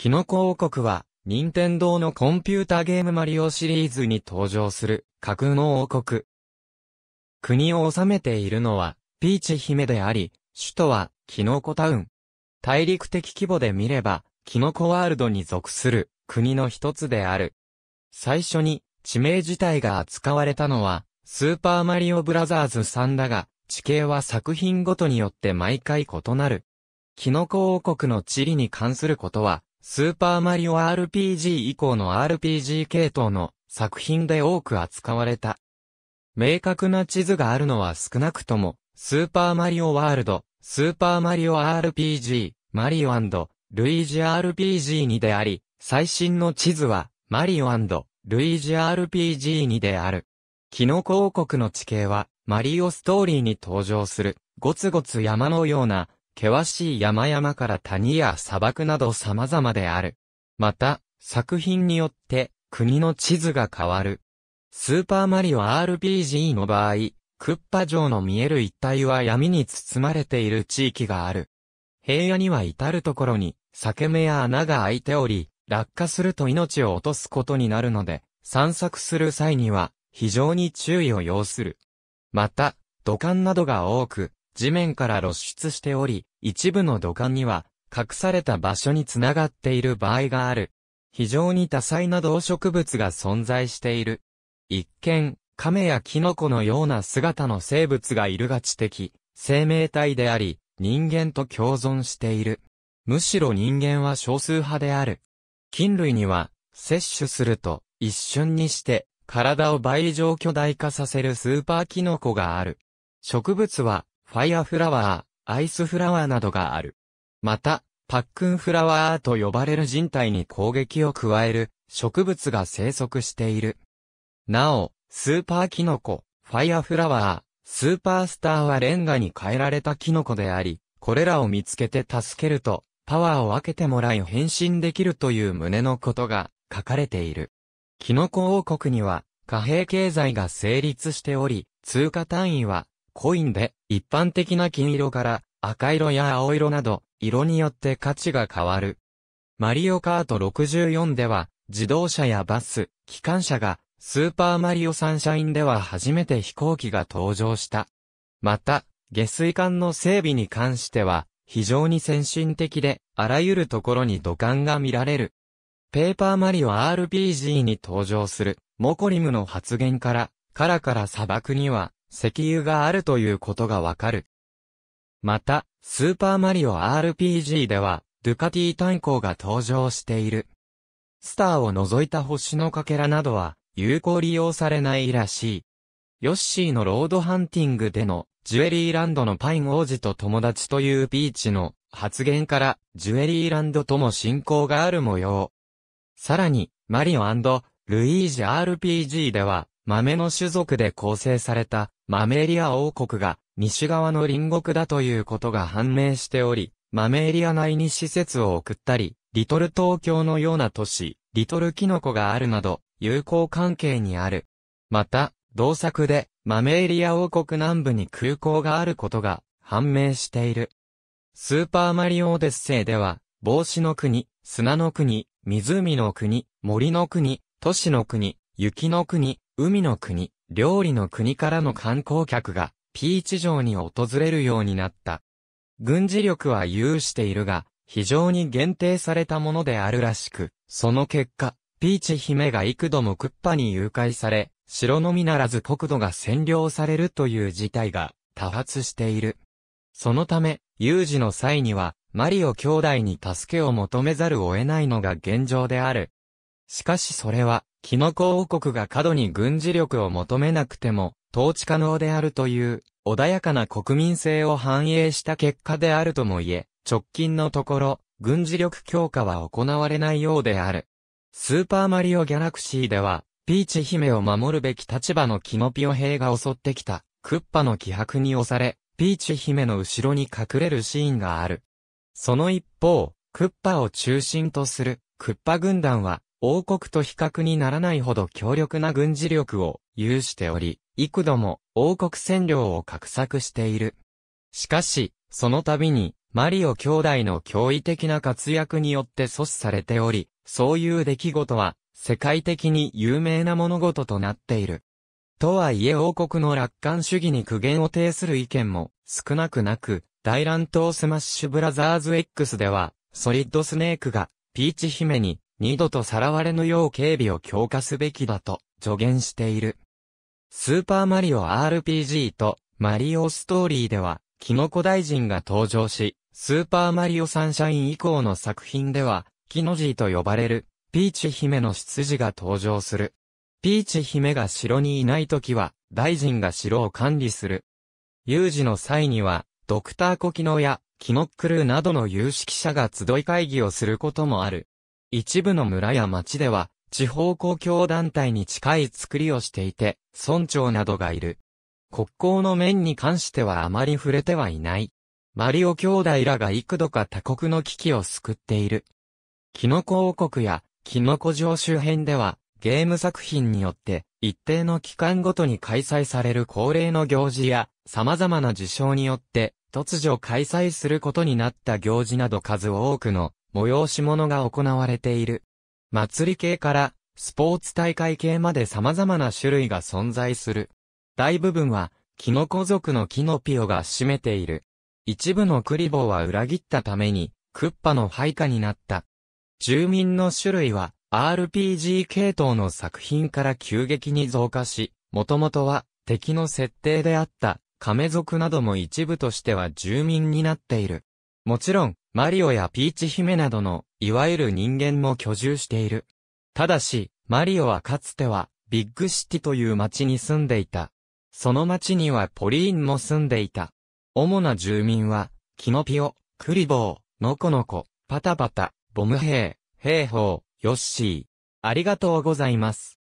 キノコ王国は、任天堂のコンピュータゲームマリオシリーズに登場する架空の王国。国を治めているのは、ピーチ姫であり、首都は、キノコタウン。大陸的規模で見れば、キノコワールドに属する国の一つである。最初に、地名自体が扱われたのは、スーパーマリオブラザーズ3だが、地形は作品ごとによって毎回異なる。キノコ王国の地理に関することは、スーパーマリオ RPG 以降の RPG 系統の作品で多く扱われた。明確な地図があるのは少なくとも、スーパーマリオワールド、スーパーマリオ RPG、マリオルイージ RPG2 であり、最新の地図は、マリオルイージ RPG2 である。キノコ王国の地形は、マリオストーリーに登場する、ゴツゴツ山のような、険しい山々から谷や砂漠など様々である。また、作品によって、国の地図が変わる。スーパーマリオ RPG の場合、クッパ城の見える一帯は闇に包まれている地域がある。平野には至るところに、裂け目や穴が開いており、落下すると命を落とすことになるので、散策する際には、非常に注意を要する。また、土管などが多く、地面から露出しており、一部の土管には、隠された場所につながっている場合がある。非常に多彩な動植物が存在している。一見、亀やキノコのような姿の生物がいるが知的、生命体であり、人間と共存している。むしろ人間は少数派である。菌類には、摂取すると、一瞬にして、体を倍以上巨大化させるスーパーキノコがある。植物は、ファイアフラワー、アイスフラワーなどがある。また、パックンフラワーと呼ばれる人体に攻撃を加える植物が生息している。なお、スーパーキノコ、ファイアフラワー、スーパースターはレンガに変えられたキノコであり、これらを見つけて助けると、パワーを分けてもらい変身できるという旨のことが書かれている。キノコ王国には貨幣経済が成立しており、通貨単位はコインで、一般的な金色から赤色や青色など、色によって価値が変わる。マリオカート64では、自動車やバス、機関車が、スーパーマリオサンシャインでは初めて飛行機が登場した。また、下水管の整備に関しては、非常に先進的で、あらゆるところに土管が見られる。ペーパーマリオ RPG に登場する、モコリムの発言から、カラカラ砂漠には、石油があるということがわかる。また、スーパーマリオ RPG では、ドゥカティ炭鉱が登場している。スターを除いた星のかけらなどは、有効利用されないらしい。ヨッシーのロードハンティングでの、ジュエリーランドのパイン王子と友達というピーチの発言から、ジュエリーランドとも親交がある模様。さらに、マリオルイージ RPG では、豆の種族で構成された、マメリア王国が西側の隣国だということが判明しており、マメリア内に施設を送ったり、リトル東京のような都市、リトルキノコがあるなど、友好関係にある。また、同作で、マメリア王国南部に空港があることが判明している。スーパーマリオオデッセイでは、帽子の国、砂の国、湖の国、森の国、都市の国、雪の国、海の国、料理の国からの観光客が、ピーチ城に訪れるようになった。軍事力は有しているが、非常に限定されたものであるらしく、その結果、ピーチ姫が幾度もクッパに誘拐され、城のみならず国土が占領されるという事態が多発している。そのため、有事の際には、マリオ兄弟に助けを求めざるを得ないのが現状である。しかしそれは、キノコ王国が過度に軍事力を求めなくても、統治可能であるという、穏やかな国民性を反映した結果であるとも言え、直近のところ、軍事力強化は行われないようである。スーパーマリオギャラクシーでは、ピーチ姫を守るべき立場のキノピオ兵が襲ってきた、クッパの気迫に押され、ピーチ姫の後ろに隠れるシーンがある。その一方、クッパを中心とする、クッパ軍団は、王国と比較にならないほど強力な軍事力を有しており、幾度も王国占領を画策している。しかし、その度に、マリオ兄弟の驚異的な活躍によって阻止されており、そういう出来事は、世界的に有名な物事となっている。とはいえ王国の楽観主義に苦言を呈する意見も少なくなく、大乱闘スマッシュブラザーズ X では、ソリッドスネークがピーチ姫に二度とさらわれぬよう警備を強化すべきだと助言している。スーパーマリオ RPG とマリオストーリーでは、キノコ大臣が登場し、スーパーマリオサンシャイン以降の作品では、キノジーと呼ばれる、ピーチ姫の執事が登場する。ピーチ姫が城にいない時は、大臣が城を管理する。有事の際には、ドクターコキノや、キノックルーなどの有識者が集い会議をすることもある。一部の村や町では、地方公共団体に近い作りをしていて、村長などがいる。国交の面に関してはあまり触れてはいない。マリオ兄弟らが幾度か他国の危機を救っている。キノコ王国やキノコ城周辺では、ゲーム作品によって一定の期間ごとに開催される恒例の行事や様々な事象によって突如開催することになった行事など数多くの催し物が行われている。祭り系から、スポーツ大会系まで様々な種類が存在する。大部分は、キノコ族のキノピオが占めている。一部のクリボーは裏切ったために、クッパの配下になった。住民の種類は、RPG 系統の作品から急激に増加し、もともとは敵の設定であった亀族なども一部としては住民になっている。もちろん、マリオやピーチ姫などの、いわゆる人間も居住している。ただし、マリオはかつては、ビッグシティという町に住んでいた。その町にはポリーンも住んでいた。主な住民は、キノピオ、クリボー、ノコノコ、パタパタ、ボムヘイ、ヘイホー、ヨッシー。ありがとうございます。